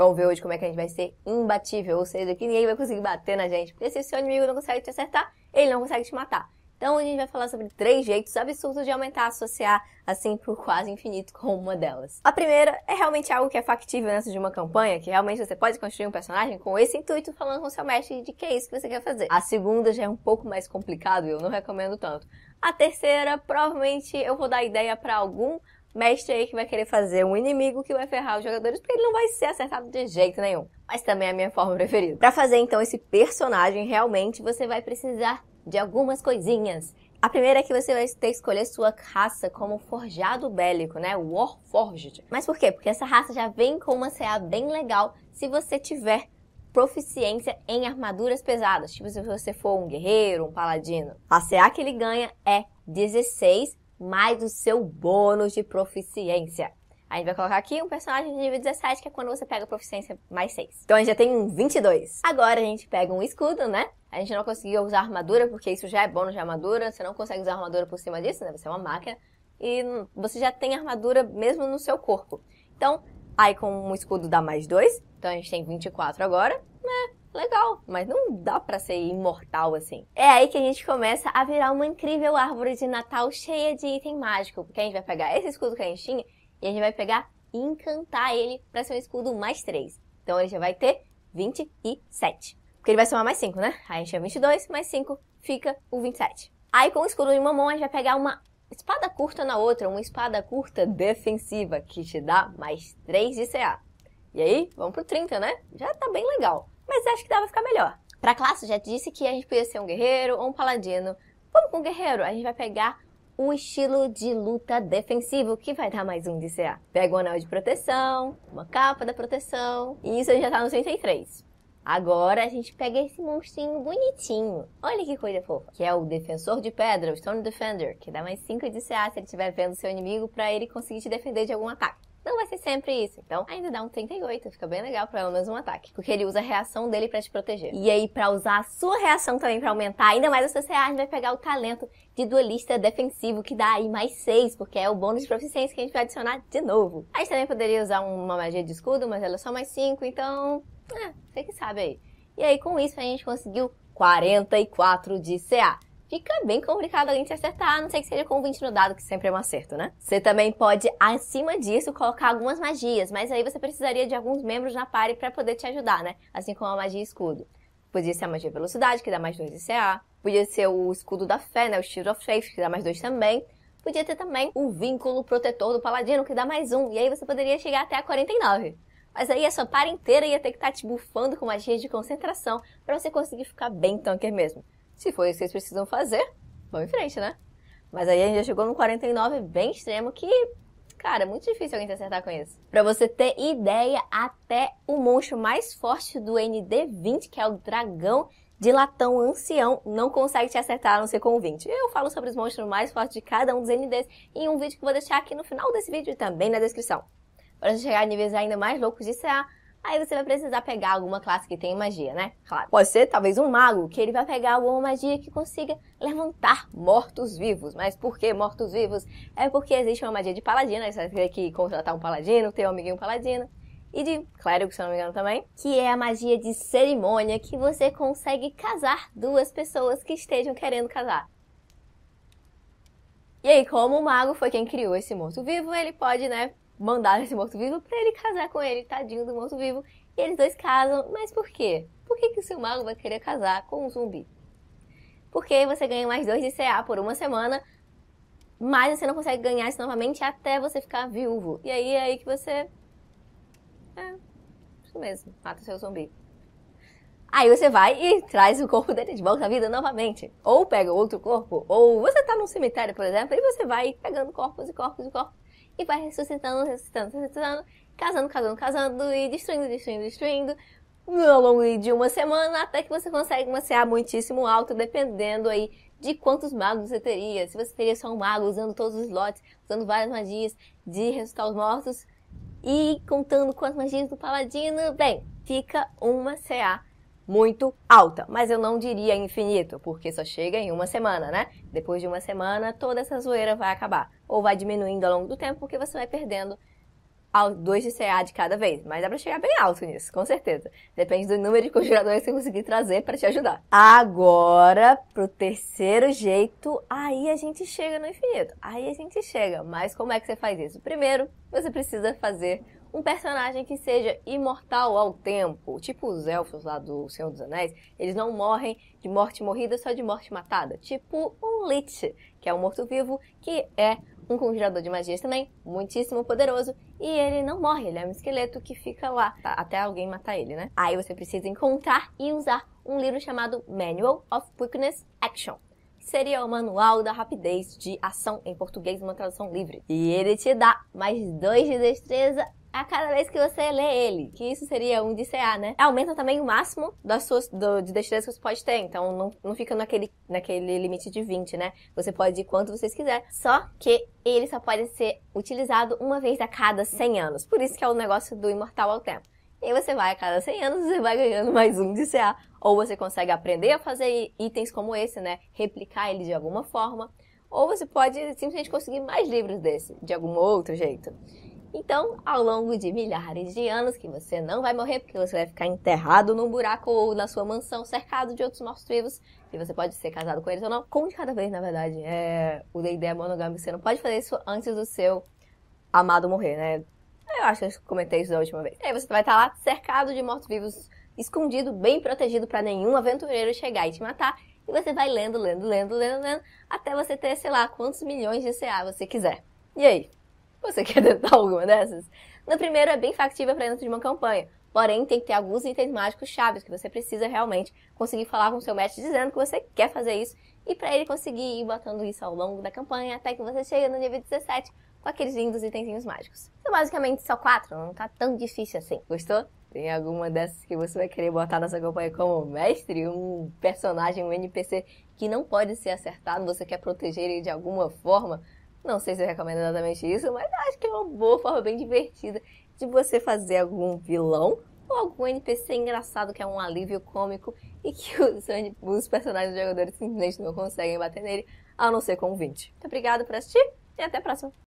Vamos ver hoje como é que a gente vai ser imbatível, ou seja, que ninguém vai conseguir bater na gente. Porque se o seu inimigo não consegue te acertar, ele não consegue te matar. Então a gente vai falar sobre três jeitos absurdos de aumentar, associar assim por quase infinito com uma delas. A primeira é realmente algo que é factível dentro de uma campanha, que realmente você pode construir um personagem com esse intuito falando com seu mestre de que é isso que você quer fazer. A segunda já é um pouco mais complicado e eu não recomendo tanto. A terceira, provavelmente eu vou dar ideia para algum mestre aí que vai querer fazer um inimigo que vai ferrar os jogadores, porque ele não vai ser acertado de jeito nenhum. Mas também é a minha forma preferida. Para fazer então esse personagem, realmente você vai precisar de algumas coisinhas. A primeira é que você vai ter que escolher sua raça como forjado bélico, né? Warforged. Mas por quê? Porque essa raça já vem com uma CA bem legal se você tiver proficiência em armaduras pesadas. Tipo, se você for um guerreiro, um paladino. A CA que ele ganha é 16 mais o seu bônus de proficiência. A gente vai colocar aqui um personagem de nível 17, que é quando você pega proficiência mais 6. Então a gente já tem um 22. Agora a gente pega um escudo, né? A gente não conseguiu usar armadura, porque isso já é bônus de armadura. Você não consegue usar armadura por cima disso, né? Você é uma máquina. E você já tem armadura mesmo no seu corpo. Então, aí com um escudo dá mais 2. Então a gente tem 24 agora. Né? legal, mas não dá para ser imortal assim. É aí que a gente começa a virar uma incrível árvore de Natal cheia de item mágico, porque a gente vai pegar esse escudo que a gente tinha e a gente vai pegar e encantar ele para ser um escudo mais 3. Então ele já vai ter 27. Porque ele vai somar mais 5, né? Aí a gente é 22, mais 5, fica o 27. Aí com o escudo em uma mão a gente vai pegar uma espada curta na outra, uma espada curta defensiva, que te dá mais 3 de CA. E aí, vamos pro 30, né? Já tá bem legal mas acho que dava pra ficar melhor. Pra classe, já disse que a gente podia ser um guerreiro ou um paladino. Vamos com o guerreiro, a gente vai pegar um estilo de luta defensivo, que vai dar mais um de CA. Pega um anel de proteção, uma capa da proteção, e isso a gente já tá no 33. Agora a gente pega esse monstrinho bonitinho. Olha que coisa fofa. Que é o Defensor de Pedra, o Stone Defender, que dá mais 5 de CA se ele estiver vendo seu inimigo para ele conseguir te defender de algum ataque. Não vai ser sempre isso. Então, ainda dá um 38, fica bem legal pra ela mesmo um ataque. Porque ele usa a reação dele para te proteger. E aí, para usar a sua reação também para aumentar ainda mais a sua CA, a gente vai pegar o talento de duelista defensivo, que dá aí mais 6, porque é o bônus de proficiência que a gente vai adicionar de novo. A gente também poderia usar uma magia de escudo, mas ela é só mais 5, então. É, você que sabe aí. E aí, com isso, a gente conseguiu 44 de CA fica bem complicado alguém te acertar, a não sei que seja com 20 no dado, que sempre é um acerto, né? Você também pode, acima disso, colocar algumas magias, mas aí você precisaria de alguns membros na party para poder te ajudar, né? Assim como a magia escudo. Podia ser a magia velocidade, que dá mais 2 de CA. Podia ser o escudo da fé, né? O Shield of Faith, que dá mais 2 também. Podia ter também o vínculo protetor do paladino, que dá mais 1. Um, e aí você poderia chegar até a 49. Mas aí a sua para inteira ia ter que estar tá te bufando com magias de concentração para você conseguir ficar bem tanker mesmo. Se for isso que vocês precisam fazer, vamos em frente, né? Mas aí a gente já chegou num 49 bem extremo que, cara, é muito difícil alguém se acertar com isso. Pra você ter ideia, até o monstro mais forte do ND20, que é o dragão de latão ancião, não consegue te acertar a não ser com o 20. Eu falo sobre os monstros mais fortes de cada um dos NDs em um vídeo que vou deixar aqui no final desse vídeo e também na descrição. Para você chegar a níveis ainda mais loucos de CA, é Aí você vai precisar pegar alguma classe que tem magia, né? Claro. Pode ser talvez um mago, que ele vai pegar alguma magia que consiga levantar mortos-vivos. Mas por que mortos-vivos? É porque existe uma magia de paladino, aí você vai ter que contratar um paladino, ter um amiguinho paladino. E de clérigo, se não me engano também, que é a magia de cerimônia que você consegue casar duas pessoas que estejam querendo casar. E aí, como o mago foi quem criou esse morto-vivo, ele pode, né, mandaram esse morto-vivo para ele casar com ele, tadinho do morto-vivo. E eles dois casam, mas por quê? Por que, que o seu mago vai querer casar com um zumbi? Porque você ganha mais dois de CA por uma semana, mas você não consegue ganhar isso novamente até você ficar viúvo. E aí é aí que você. É. Isso mesmo, mata o seu zumbi. Aí você vai e traz o corpo dele de volta à vida novamente. Ou pega outro corpo, ou você tá num cemitério, por exemplo, e você vai pegando corpos e corpos e corpos e vai ressuscitando, ressuscitando, ressuscitando, casando, casando, casando e destruindo, destruindo, destruindo ao longo de uma semana até que você consegue uma CA muitíssimo alta, dependendo aí de quantos magos você teria. Se você teria só um mago usando todos os lotes, usando várias magias de ressuscitar os mortos e contando com as magias do paladino, bem, fica uma CA muito alta, mas eu não diria infinito, porque só chega em uma semana, né? Depois de uma semana, toda essa zoeira vai acabar, ou vai diminuindo ao longo do tempo, porque você vai perdendo dois de CA de cada vez, mas dá para chegar bem alto nisso, com certeza. Depende do número de conjuradores que conseguir trazer para te ajudar. Agora, pro terceiro jeito, aí a gente chega no infinito. Aí a gente chega, mas como é que você faz isso? Primeiro, você precisa fazer um personagem que seja imortal ao tempo, tipo os elfos lá do Senhor dos Anéis, eles não morrem de morte morrida, só de morte matada, tipo um Lich, que é um morto-vivo, que é um conjurador de magias também, muitíssimo poderoso, e ele não morre, ele é um esqueleto que fica lá, até alguém matar ele, né? Aí você precisa encontrar e usar um livro chamado Manual of Quickness Action, seria o Manual da Rapidez de Ação, em português, uma tradução livre. E ele te dá mais dois de destreza a cada vez que você lê ele, que isso seria um de CA, né? Aumenta também o máximo das suas, do, de destreza que você pode ter, então não, não fica naquele, naquele limite de 20, né? Você pode ir quanto vocês quiser, só que ele só pode ser utilizado uma vez a cada 100 anos, por isso que é o negócio do imortal ao tempo. E você vai a cada 100 anos, você vai ganhando mais um de CA. Ou você consegue aprender a fazer itens como esse, né? Replicar ele de alguma forma. Ou você pode simplesmente conseguir mais livros desse, de algum outro jeito. Então, ao longo de milhares de anos, que você não vai morrer porque você vai ficar enterrado num buraco ou na sua mansão, cercado de outros mortos-vivos, e você pode ser casado com eles ou não. como de cada vez, na verdade, é... o D&D é monogâmico, você não pode fazer isso antes do seu amado morrer, né? Eu acho que eu comentei isso da última vez. E aí você vai estar lá cercado de mortos-vivos, escondido, bem protegido para nenhum aventureiro chegar e te matar. E você vai lendo, lendo, lendo, lendo, lendo, até você ter, sei lá, quantos milhões de CA você quiser. E aí? Você quer tentar alguma dessas? No primeiro, é bem factível para dentro de uma campanha. Porém, tem que ter alguns itens mágicos chaves que você precisa realmente conseguir falar com o seu mestre dizendo que você quer fazer isso e para ele conseguir ir botando isso ao longo da campanha até que você chegue no nível 17 com aqueles lindos itenzinhos mágicos. Então, basicamente, só quatro, não tá tão difícil assim. Gostou? Tem alguma dessas que você vai querer botar na sua campanha como mestre, um personagem, um NPC que não pode ser acertado, você quer proteger ele de alguma forma? Não sei se eu é recomendo exatamente isso, mas acho que é uma boa forma bem divertida de você fazer algum vilão ou algum NPC engraçado que é um alívio cômico e que os, os personagens jogadores simplesmente não conseguem bater nele, a não ser com 20. Muito obrigado por assistir e até a próxima!